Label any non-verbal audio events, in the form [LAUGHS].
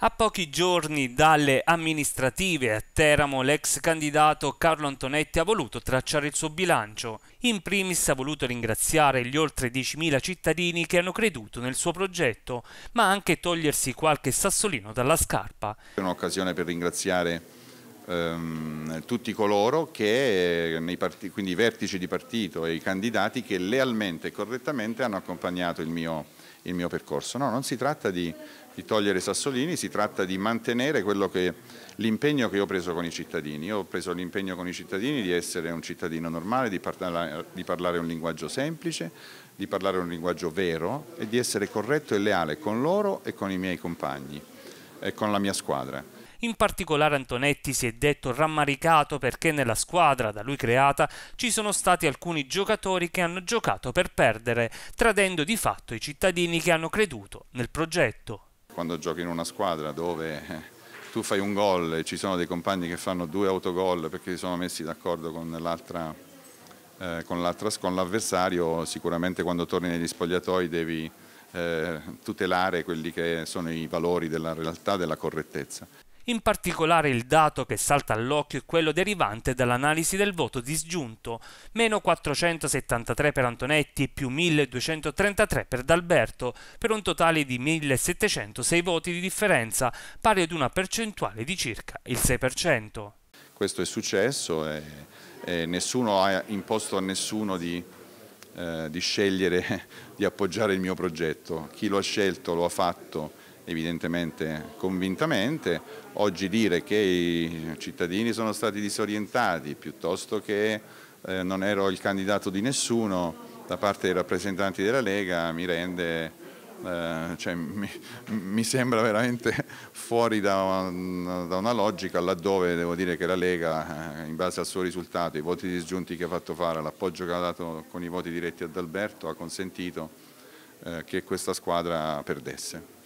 A pochi giorni dalle amministrative a Teramo l'ex candidato Carlo Antonetti ha voluto tracciare il suo bilancio. In primis ha voluto ringraziare gli oltre 10.000 cittadini che hanno creduto nel suo progetto, ma anche togliersi qualche sassolino dalla scarpa. È un'occasione per ringraziare ehm, tutti coloro che, eh, partiti, quindi i vertici di partito e i candidati che lealmente e correttamente hanno accompagnato il mio, il mio percorso. No, non si tratta di, di togliere Sassolini, si tratta di mantenere l'impegno che io ho preso con i cittadini. Io ho preso l'impegno con i cittadini di essere un cittadino normale, di, parla, di parlare un linguaggio semplice, di parlare un linguaggio vero e di essere corretto e leale con loro e con i miei compagni e con la mia squadra. In particolare Antonetti si è detto rammaricato perché nella squadra da lui creata ci sono stati alcuni giocatori che hanno giocato per perdere, tradendo di fatto i cittadini che hanno creduto nel progetto. Quando giochi in una squadra dove eh, tu fai un gol e ci sono dei compagni che fanno due autogol perché si sono messi d'accordo con l'altra eh, con l'avversario sicuramente quando torni negli spogliatoi devi eh, tutelare quelli che sono i valori della realtà della correttezza in particolare il dato che salta all'occhio è quello derivante dall'analisi del voto disgiunto, meno 473 per Antonetti più 1233 per D'Alberto, per un totale di 1706 voti di differenza, pari ad una percentuale di circa il 6%. Questo è successo e, e nessuno ha imposto a nessuno di, eh, di scegliere [LAUGHS] di appoggiare il mio progetto. Chi lo ha scelto lo ha fatto evidentemente convintamente. Oggi dire che i cittadini sono stati disorientati piuttosto che eh, non ero il candidato di nessuno da parte dei rappresentanti della Lega mi rende... Eh, cioè, mi, sembra veramente fuori da una, logica laddove devo dire che la Lega eh, in base al suo risultato, i voti disgiunti che ha fatto fare, l'appoggio che ha dato con i voti diretti ad Alberto ha consentito che questa squadra perdesse.